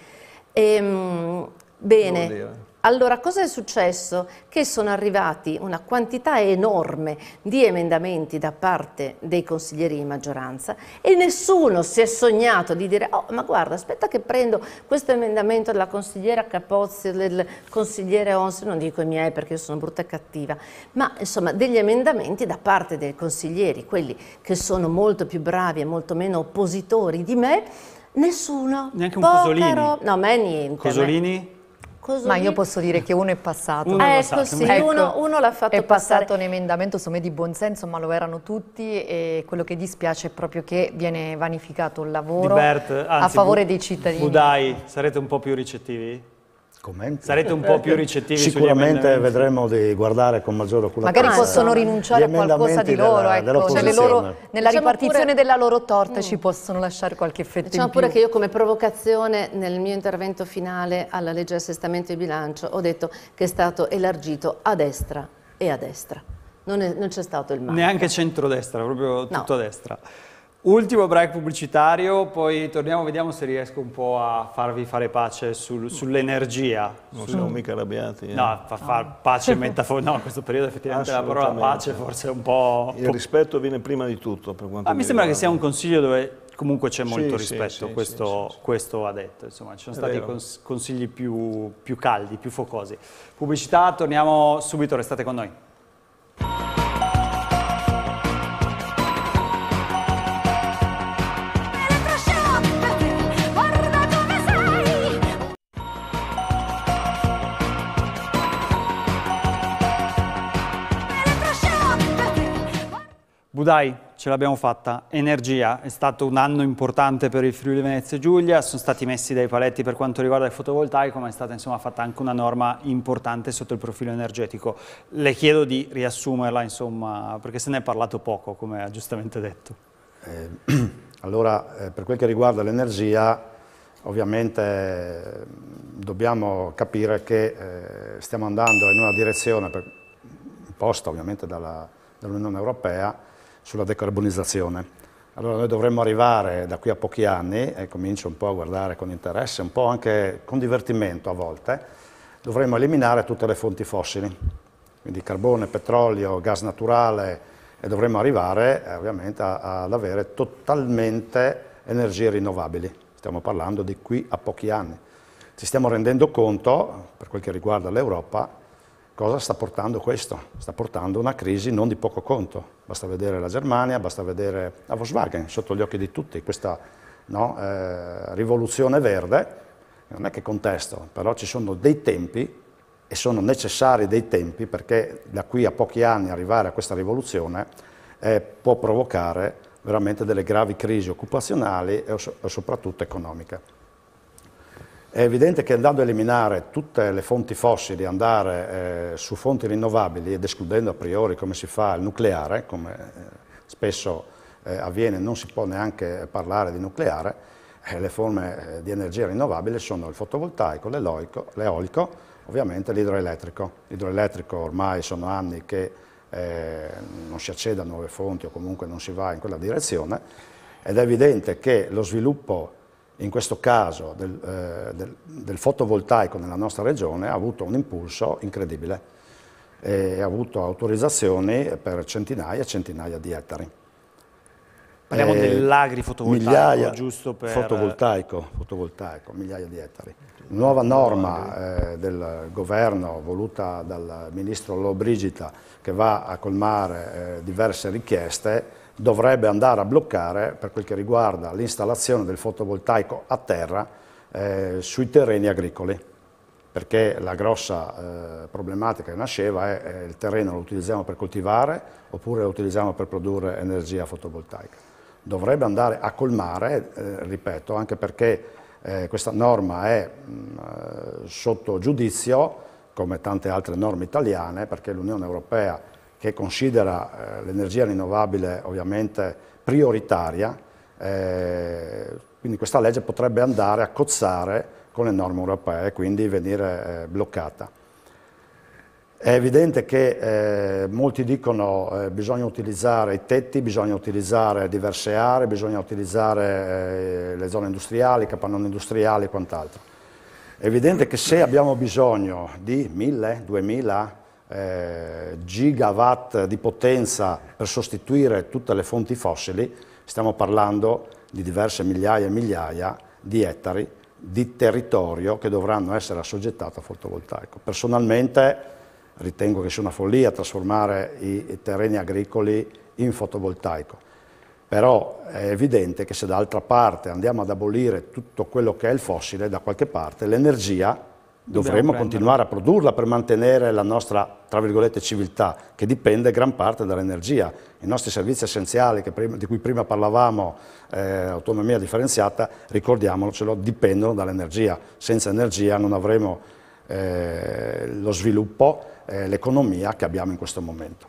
Ehm, bene. Allora, cosa è successo? Che sono arrivati una quantità enorme di emendamenti da parte dei consiglieri di maggioranza e nessuno si è sognato di dire oh, ma guarda, aspetta che prendo questo emendamento della consigliera Capozzi, del consigliere Onsi, non dico i miei perché io sono brutta e cattiva, ma insomma degli emendamenti da parte dei consiglieri, quelli che sono molto più bravi e molto meno oppositori di me, Nessuno. Neanche un Poca Cosolini? Roba. No, me niente. Cosolini? Cosolini. Ma io posso dire che uno è passato. Uno, è eh, passato. Ecco, sì, ecco, uno, uno l'ha fatto È passato un emendamento insomma, di buonsenso, ma lo erano tutti e quello che dispiace è proprio che viene vanificato il lavoro Bert, anzi, a favore dei cittadini. Budai, sarete un po' più ricettivi? Commenti. Sarete un po' più ricettivi Sicuramente vedremo di guardare con maggiore oculazione. Magari possono rinunciare a qualcosa di loro, della, ecco. cioè loro nella diciamo ripartizione pure... della loro torta mm. ci possono lasciare qualche effetto Diciamo pure che io come provocazione nel mio intervento finale alla legge di assestamento e bilancio ho detto che è stato elargito a destra e a destra. Non c'è stato il male. Neanche centrodestra, proprio tutto no. a destra. Ultimo break pubblicitario, poi torniamo, vediamo se riesco un po' a farvi fare pace sul, sull'energia. Non siamo sul... mica arrabbiati. Eh. No, fa, far ah. pace metaforica. No, in questo periodo effettivamente la parola pace forse è un po'... Il rispetto viene prima di tutto. Per quanto ah, mi sembra riguarda. che sia un consiglio dove comunque c'è molto sì, rispetto, sì, questo, sì, questo, ha detto. Insomma, ci sono è stati cons consigli più, più caldi, più focosi. Pubblicità, torniamo subito, restate con noi. Budai, ce l'abbiamo fatta. Energia, è stato un anno importante per il Friuli Venezia Giulia, sono stati messi dei paletti per quanto riguarda il fotovoltaico, ma è stata insomma, fatta anche una norma importante sotto il profilo energetico. Le chiedo di riassumerla, insomma, perché se ne è parlato poco, come ha giustamente detto. Eh, allora, eh, per quel che riguarda l'energia, ovviamente eh, dobbiamo capire che eh, stiamo andando in una direzione, per, imposta ovviamente dall'Unione dall Europea, sulla decarbonizzazione. Allora noi dovremmo arrivare da qui a pochi anni, e comincio un po' a guardare con interesse, un po' anche con divertimento a volte, dovremmo eliminare tutte le fonti fossili, quindi carbone, petrolio, gas naturale, e dovremmo arrivare eh, ovviamente a, ad avere totalmente energie rinnovabili. Stiamo parlando di qui a pochi anni. Ci stiamo rendendo conto, per quel che riguarda l'Europa, Cosa sta portando questo? Sta portando una crisi non di poco conto. Basta vedere la Germania, basta vedere la Volkswagen, sotto gli occhi di tutti, questa no, eh, rivoluzione verde. Non è che contesto, però ci sono dei tempi e sono necessari dei tempi perché da qui a pochi anni arrivare a questa rivoluzione eh, può provocare veramente delle gravi crisi occupazionali e, so e soprattutto economiche. È evidente che andando a eliminare tutte le fonti fossili, andare eh, su fonti rinnovabili ed escludendo a priori come si fa il nucleare, come eh, spesso eh, avviene, non si può neanche parlare di nucleare, eh, le forme eh, di energia rinnovabile sono il fotovoltaico, l'eolico, ovviamente l'idroelettrico. L'idroelettrico ormai sono anni che non si accede a nuove fonti o comunque non si va in quella direzione ed è evidente che lo sviluppo in questo caso del, eh, del, del, fotovoltaico nella nostra regione ha avuto un impulso incredibile e ha avuto autorizzazioni per centinaia e centinaia di ettari. Parliamo eh, fotovoltaico, giusto? Per... Fotovoltaico, fotovoltaico, migliaia di ettari. Nuova norma eh, del governo voluta dal ministro Lollobrigida che va a colmare eh, diverse richieste dovrebbe andare a bloccare per quel che riguarda l'installazione del fotovoltaico a terra eh, sui terreni agricoli perché la grossa eh, problematica che nasceva è, è eh, il terreno lo utilizziamo per coltivare oppure lo utilizziamo per produrre energia fotovoltaica. Dovrebbe andare a colmare, eh, ripeto, anche perché eh, questa norma è mh, mm, eh, sotto giudizio, come tante altre norme italiane, perché l'Unione Europea che considera eh, l'energia rinnovabile ovviamente prioritaria, eh, quindi questa legge potrebbe andare a cozzare con le norme europee e quindi venire eh, bloccata. È evidente che eh, molti dicono eh, bisogna utilizzare i tetti, bisogna utilizzare diverse aree, bisogna utilizzare eh, le zone industriali, i capannoni industriali e quant'altro. È evidente che se abbiamo bisogno di 1000, 2000 eh, gigawatt di potenza per sostituire tutte le fonti fossili, stiamo parlando di diverse migliaia e migliaia di ettari di territorio che dovranno essere assoggettati a fotovoltaico. Personalmente ritengo che sia una follia trasformare i terreni agricoli in fotovoltaico, però è evidente che se d'altra parte andiamo ad abolire tutto quello che è il fossile, da qualche parte l'energia dovremmo continuare a produrla per mantenere la nostra tra virgolette, civiltà, che dipende gran parte dall'energia. I nostri servizi essenziali, prima, di cui prima parlavamo, eh, autonomia differenziata, ricordiamocelo, dipendono dall'energia. Senza energia non avremo eh, lo sviluppo, eh, l'economia che abbiamo in questo momento.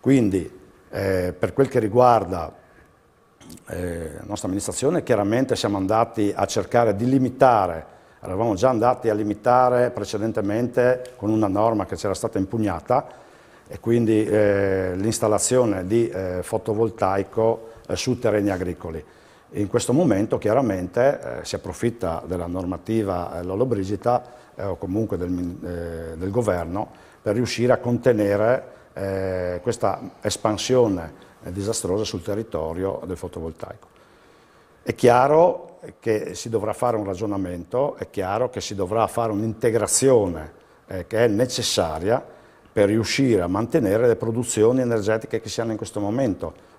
Quindi, eh, per quel che riguarda eh, la nostra amministrazione, chiaramente siamo andati a cercare di limitare eravamo già andati a limitare precedentemente con una norma che c'era stata impugnata e quindi eh, l'installazione di eh, fotovoltaico eh, su terreni agricoli. In questo momento chiaramente eh, si approfitta della normativa eh, Lollobrigida eh, o comunque del, del, governo per riuscire a contenere questa espansione disastrosa sul territorio del fotovoltaico. È chiaro che si dovrà fare un ragionamento, è chiaro che si dovrà fare un'integrazione eh, che è necessaria per riuscire a mantenere le produzioni energetiche che si hanno in questo momento.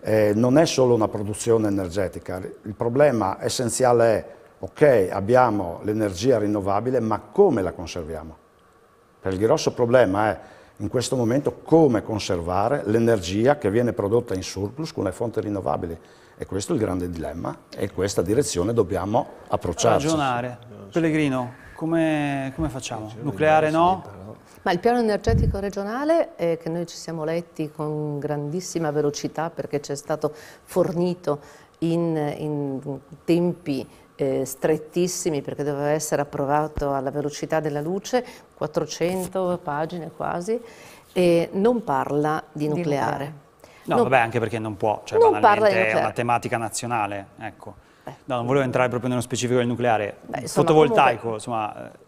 Eh, non è solo una produzione energetica, il problema essenziale è, ok, abbiamo l'energia rinnovabile, ma come la conserviamo? Perché il grosso problema è in questo momento come conservare l'energia che viene prodotta in surplus con le fonti rinnovabili e questo è il grande dilemma e in questa direzione dobbiamo approcciarci. Ragionare. Pellegrino, come, come facciamo? Nucleare no? Ma il piano energetico regionale eh, che noi ci siamo letti con grandissima velocità perché ci è stato fornito in, in tempi eh, strettissimi perché doveva essere approvato alla velocità della luce, 400 pagine quasi, e non parla di nucleare. Di nucleare No, non, vabbè, anche perché non può, cioè non parla è una tematica nazionale, ecco. No, non volevo entrare proprio nello specifico del nucleare, Beh, insomma, fotovoltaico, comunque, insomma... Eh.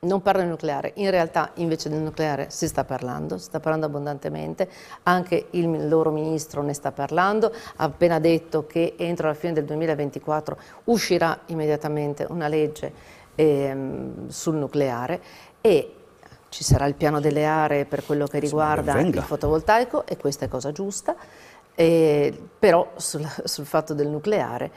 Non parla del nucleare, in realtà invece del nucleare si sta parlando, si sta parlando abbondantemente, anche il loro ministro ne sta parlando, ha appena detto che entro la fine del 2024 uscirà immediatamente una legge eh, sul nucleare e ci sarà il piano delle aree per quello che riguarda il fotovoltaico e questa è cosa giusta, e, però sul, sul, fatto del nucleare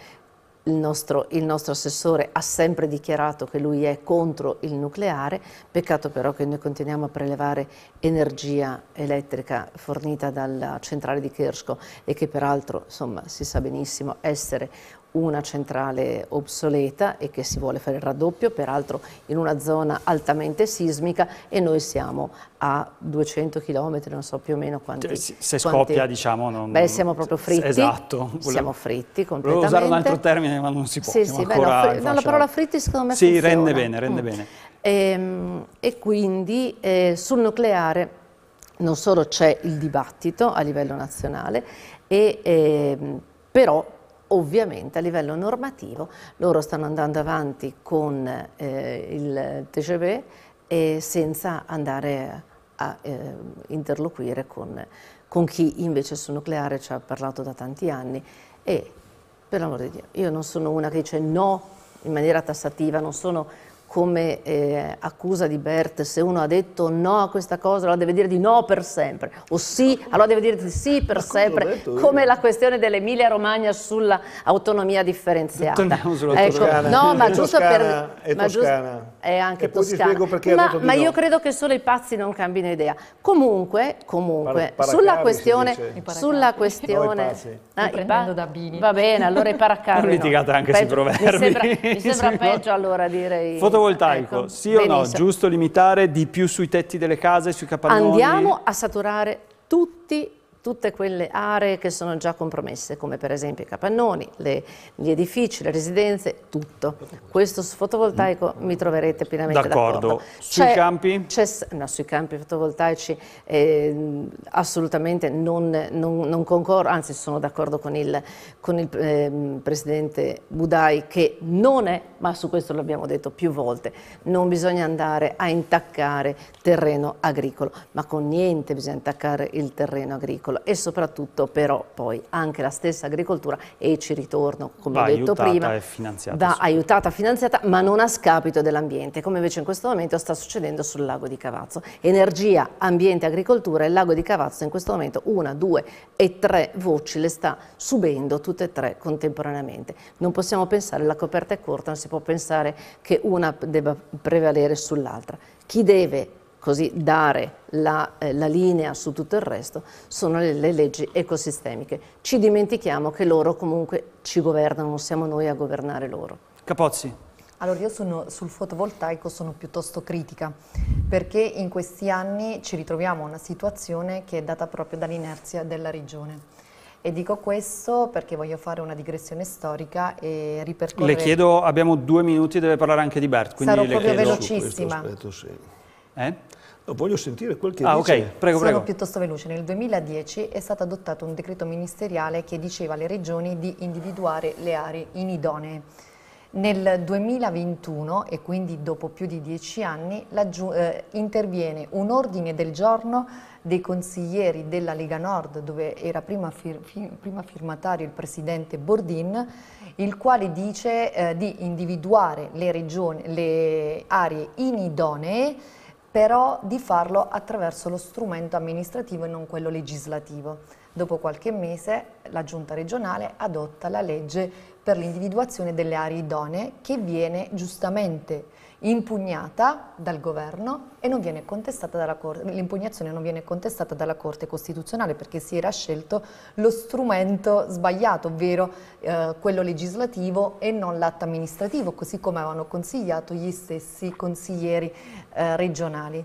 il nostro, il nostro, assessore ha sempre dichiarato che lui è contro il nucleare, peccato però che noi continuiamo a prelevare energia elettrica fornita dalla centrale di Kersco e che peraltro insomma, si sa benissimo essere una centrale obsoleta e che si vuole fare il raddoppio, peraltro in una zona altamente sismica e noi siamo a 200 km, non so più o meno quanti... Cioè, se scoppia quanti... diciamo... Non... Beh, siamo proprio fritti. Esatto. Volevo... Siamo fritti completamente. Volevo usare un altro termine ma non si può. Sì, sì, beh, no, fr... no, la parola fritti secondo me Sì, funziona. rende bene, rende mm. bene. E, ehm, e quindi eh, sul nucleare non solo c'è il dibattito a livello nazionale, e, eh, però Ovviamente a livello normativo loro stanno andando avanti con eh, il TGV e senza andare a eh, interloquire con, con, chi invece sul nucleare ci ha parlato da tanti anni e per l'amor di Dio, io non sono una che dice no in maniera tassativa, non sono come eh, accusa di Bert, se uno ha detto no a questa cosa, allora deve dire di no per sempre, o sì, allora deve dire di sì per sempre, come la questione dell'Emilia Romagna sulla autonomia differenziata. Ecco, no, ma giusto per... È ma giusto, è anche toscana. Ma, ma no. io credo che solo i pazzi non cambino idea. Comunque, comunque Par sulla questione... Sulla questione... No, ah, prendendo da Bini. Va bene, allora i paracarri... Non litigate anche sui proverbi. Mi sembra, mi sembra peggio allora dire... I, fotovoltaico, ecco, sì o benissimo. no? Giusto limitare di più sui tetti delle case, sui capannoni? Andiamo a saturare tutti tutte quelle aree che sono già compromesse, come per esempio i capannoni, le, gli edifici, le residenze, tutto. Questo fotovoltaico mm. mi troverete pienamente d'accordo. Sui campi? No, sui campi fotovoltaici eh, assolutamente non, non, non, concordo, anzi sono d'accordo con il, con il eh, Presidente Budai che non è, ma su questo l'abbiamo detto più volte, non bisogna andare a intaccare terreno agricolo, ma con niente bisogna intaccare il terreno agricolo agricolo e soprattutto però poi anche la stessa agricoltura e ci ritorno come va ho detto prima va aiutata e finanziata ma non a scapito dell'ambiente come invece in questo momento sta succedendo sul lago di Cavazzo energia, ambiente, agricoltura il lago di Cavazzo in questo momento una, due e tre voci le sta subendo tutte e tre contemporaneamente non possiamo pensare la coperta è corta non si può pensare che una debba prevalere sull'altra chi deve così dare la, eh, la, linea su tutto il resto, sono le, le, leggi ecosistemiche. Ci dimentichiamo che loro comunque ci governano, non siamo noi a governare loro. Capozzi. Allora io sono, sul fotovoltaico sono piuttosto critica perché in questi anni ci ritroviamo a una situazione che è data proprio dall'inerzia della regione. E dico questo perché voglio fare una digressione storica e ripercorrere... Le chiedo, abbiamo due minuti, deve parlare anche di Bert, quindi Sarò le chiedo. velocissima. Su questo aspetto, sì. Eh? Voglio sentire quel che ah, dice. Okay. Prego, Sono piuttosto veloce. Nel 2010 è stato adottato un decreto ministeriale che diceva alle regioni di individuare le aree inidonee. Nel 2021, e quindi dopo più di dieci anni, eh, interviene un ordine del giorno dei consiglieri della Lega Nord, dove era prima, fir prima firmatario il presidente Bordin, il quale dice eh, di individuare le, regioni, le aree inidonee però di farlo attraverso lo strumento amministrativo e non quello legislativo. Dopo qualche mese la Giunta regionale adotta la legge per l'individuazione delle aree idonee che viene giustamente impugnata dal governo e non viene contestata dalla Corte, l'impugnazione non viene contestata dalla Corte Costituzionale perché si era scelto lo strumento sbagliato, ovvero eh, quello legislativo e non l'atto amministrativo, così come avevano consigliato gli stessi consiglieri eh, regionali.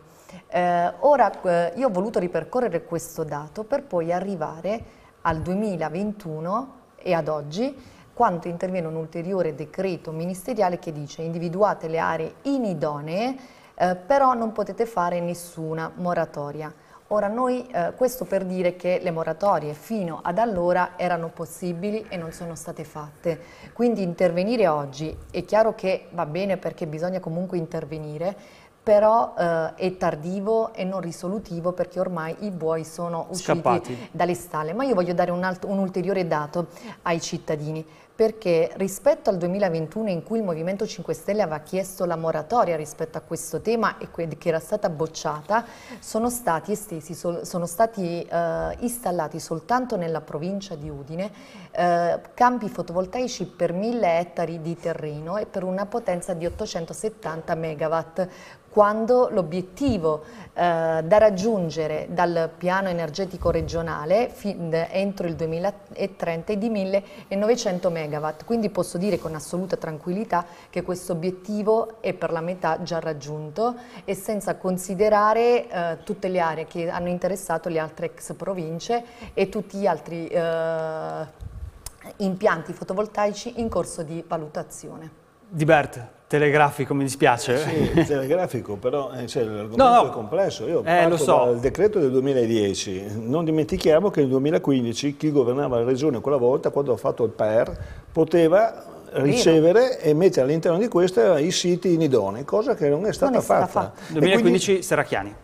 Eh, ora eh, io ho voluto ripercorrere questo dato per poi arrivare al 2021 e ad oggi quanto interviene un ulteriore decreto ministeriale che dice individuate le aree inidonee, eh, però non potete fare nessuna moratoria. Ora noi, eh, questo per dire che le moratorie fino ad allora erano possibili e non sono state fatte, quindi intervenire oggi è chiaro che va bene perché bisogna comunque intervenire, però eh, è tardivo e non risolutivo perché ormai i buoi sono usciti Scappati. dalle stalle. Ma io voglio dare un, un ulteriore dato ai cittadini perché rispetto al 2021 in cui il Movimento 5 Stelle aveva chiesto la moratoria rispetto a questo tema e che era stata bocciata, sono stati, estesi, sono stati eh, installati soltanto nella provincia di Udine eh, campi fotovoltaici per 1000 ettari di terreno e per una potenza di 870 megawatt, quando l'obiettivo eh, da raggiungere dal piano energetico regionale entro il 2030 è di 1900 megawatt. quindi posso dire con assoluta tranquillità che questo obiettivo è per la metà già raggiunto e senza considerare eh, tutte le aree che hanno interessato le altre ex province e tutti gli altri eh, impianti fotovoltaici in corso di valutazione. Di Bert, Telegrafico, mi dispiace. Sì, telegrafico, però eh, cioè, l'argomento no, no. è complesso. Io eh, lo so. dal decreto del 2010. Non dimentichiamo che nel 2015 chi governava la regione quella volta, quando ha fatto il PER, poteva ricevere e mettere all'interno di questa i siti in idonei, cosa che non è stata non è stata fatta. fatta. 2015 quindi... Serracchiani.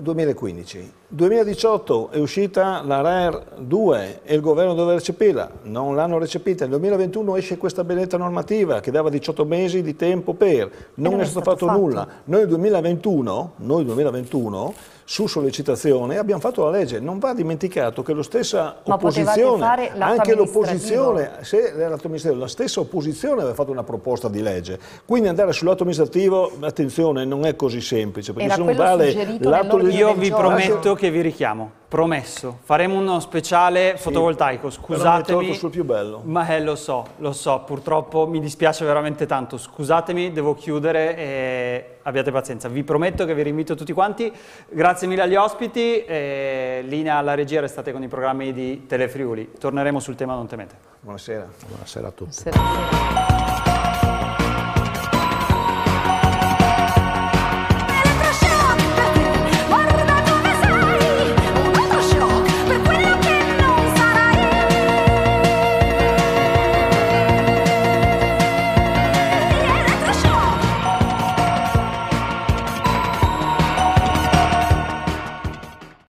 2015. 2018 è uscita la RAR 2 e il governo doveva recepirla, non l'hanno recepita. Nel 2021 esce questa benedetta normativa che dava 18 mesi di tempo per, non, non è, è, stato, stato fatto, fatto, nulla. Noi 2021, noi 2021 su sollecitazione abbiamo fatto la legge. Non va dimenticato che lo stessa Ma opposizione, anche l'opposizione, se l'atto amministrativo, la stessa opposizione aveva fatto una proposta di legge. Quindi andare sull'atto amministrativo, attenzione, non è così semplice, perché Era se non vale l'atto legislativo... Io vi prometto che vi richiamo. Promesso, faremo uno speciale sì, fotovoltaico, scusatemi. sul più bello. Ma eh, lo so, lo so, purtroppo mi dispiace veramente tanto, scusatemi, devo chiudere e abbiate pazienza. Vi prometto che vi rinvito tutti quanti, grazie mille agli ospiti, e linea alla regia, restate con i programmi di Telefriuli. Torneremo sul tema, non temete. Buonasera. Buonasera a tutti. Buonasera.